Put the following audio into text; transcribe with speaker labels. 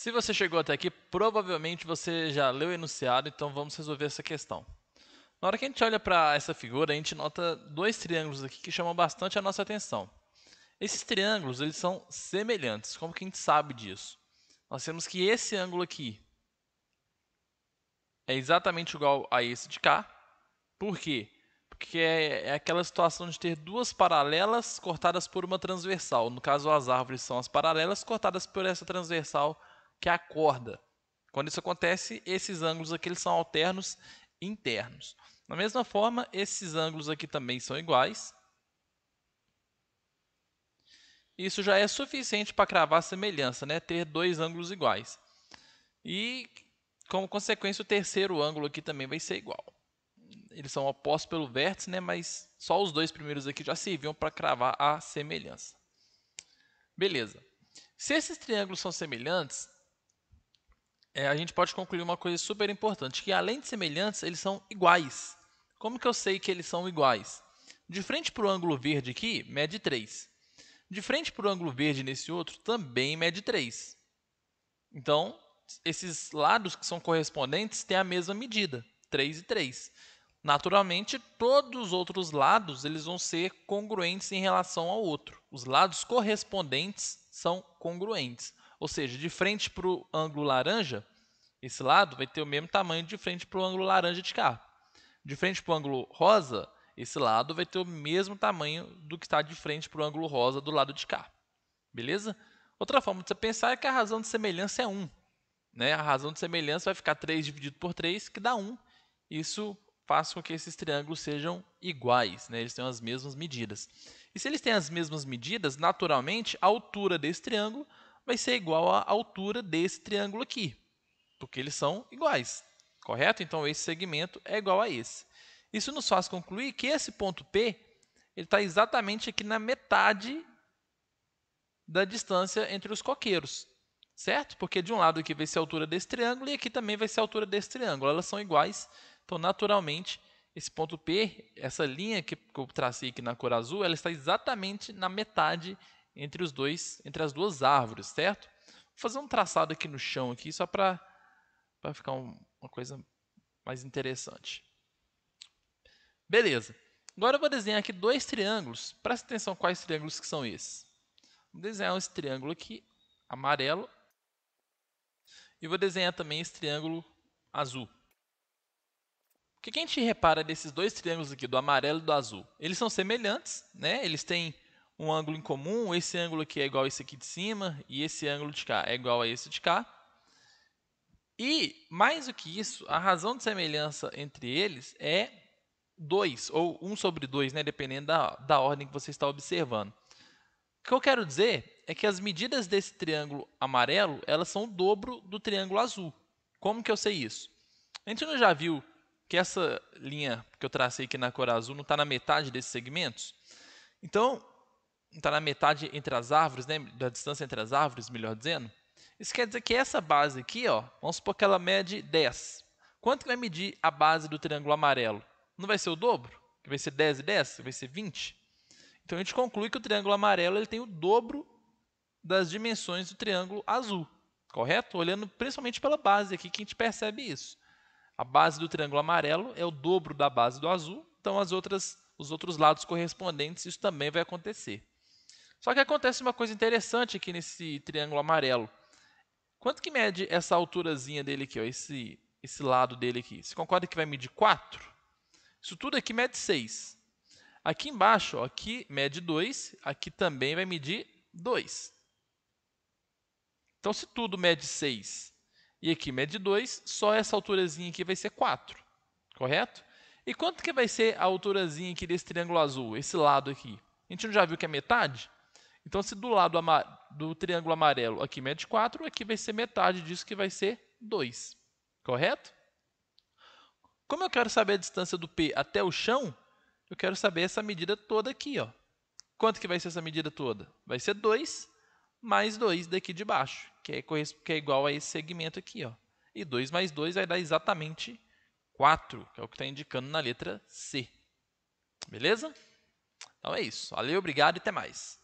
Speaker 1: Se você chegou até aqui, provavelmente você já leu o enunciado, então vamos resolver essa questão. Na hora que a gente olha para essa figura, a gente nota dois triângulos aqui que chamam bastante a nossa atenção. Esses triângulos eles são semelhantes, como que a gente sabe disso? Nós temos que esse ângulo aqui é exatamente igual a esse de cá. Por quê? Porque é, é aquela situação de ter duas paralelas cortadas por uma transversal. No caso, as árvores são as paralelas cortadas por essa transversal que acorda. Quando isso acontece, esses ângulos aqui eles são alternos internos. Da mesma forma, esses ângulos aqui também são iguais. Isso já é suficiente para cravar a semelhança, né? ter dois ângulos iguais. E, como consequência, o terceiro ângulo aqui também vai ser igual. Eles são opostos pelo vértice, né? mas só os dois primeiros aqui já serviam para cravar a semelhança. Beleza. Se esses triângulos são semelhantes, é, a gente pode concluir uma coisa super importante, que além de semelhantes, eles são iguais. Como que eu sei que eles são iguais? De frente para o ângulo verde aqui, mede 3. De frente para o ângulo verde nesse outro, também mede 3. Então, esses lados que são correspondentes têm a mesma medida, 3 e 3. Naturalmente, todos os outros lados eles vão ser congruentes em relação ao outro. Os lados correspondentes são congruentes. Ou seja, de frente para o ângulo laranja, esse lado vai ter o mesmo tamanho de frente para o ângulo laranja de cá. De frente para o ângulo rosa, esse lado vai ter o mesmo tamanho do que está de frente para o ângulo rosa do lado de cá. Beleza? Outra forma de você pensar é que a razão de semelhança é 1. Né? A razão de semelhança vai ficar 3 dividido por 3, que dá 1. Isso faz com que esses triângulos sejam iguais, né? eles têm as mesmas medidas. E se eles têm as mesmas medidas, naturalmente, a altura desse triângulo vai ser igual à altura desse triângulo aqui, porque eles são iguais, correto? Então, esse segmento é igual a esse. Isso nos faz concluir que esse ponto P está exatamente aqui na metade da distância entre os coqueiros, certo? Porque de um lado aqui vai ser a altura desse triângulo e aqui também vai ser a altura desse triângulo. Elas são iguais, então, naturalmente, esse ponto P, essa linha que eu tracei aqui na cor azul, ela está exatamente na metade entre os dois, entre as duas árvores, certo? Vou fazer um traçado aqui no chão aqui só para para ficar um, uma coisa mais interessante. Beleza. Agora eu vou desenhar aqui dois triângulos. Presta atenção quais triângulos que são esses. Vou desenhar esse triângulo aqui, amarelo. E vou desenhar também esse triângulo azul. O que a gente repara desses dois triângulos aqui, do amarelo e do azul? Eles são semelhantes, né? eles têm um ângulo em comum, esse ângulo aqui é igual a esse aqui de cima, e esse ângulo de cá é igual a esse de cá. E, mais do que isso, a razão de semelhança entre eles é 2, ou 1 sobre 2, né, dependendo da, da ordem que você está observando. O que eu quero dizer é que as medidas desse triângulo amarelo elas são o dobro do triângulo azul. Como que eu sei isso? A gente não já viu que essa linha que eu tracei aqui na cor azul não está na metade desses segmentos? Então, está na metade entre as árvores, né? da distância entre as árvores, melhor dizendo, isso quer dizer que essa base aqui, ó, vamos supor que ela mede 10. Quanto que vai medir a base do triângulo amarelo? Não vai ser o dobro? Que vai ser 10 e 10? Vai ser 20? Então, a gente conclui que o triângulo amarelo ele tem o dobro das dimensões do triângulo azul, correto? Olhando principalmente pela base aqui que a gente percebe isso. A base do triângulo amarelo é o dobro da base do azul, então as outras, os outros lados correspondentes, isso também vai acontecer. Só que acontece uma coisa interessante aqui nesse triângulo amarelo. Quanto que mede essa alturazinha dele aqui, ó, esse, esse lado dele aqui? Você concorda que vai medir 4? Isso tudo aqui mede 6. Aqui embaixo, ó, aqui mede 2, aqui também vai medir 2. Então, se tudo mede 6 e aqui mede 2, só essa alturazinha aqui vai ser 4, correto? E quanto que vai ser a alturazinha aqui desse triângulo azul, esse lado aqui? A gente não já viu que é metade? Então, se do lado do triângulo amarelo aqui mede 4, aqui vai ser metade disso, que vai ser 2. Correto? Como eu quero saber a distância do P até o chão, eu quero saber essa medida toda aqui. Ó. Quanto que vai ser essa medida toda? Vai ser 2 mais 2 daqui de baixo, que é, que é igual a esse segmento aqui. Ó. E 2 mais 2 vai dar exatamente 4, que é o que está indicando na letra C. Beleza? Então é isso. Valeu, obrigado e até mais.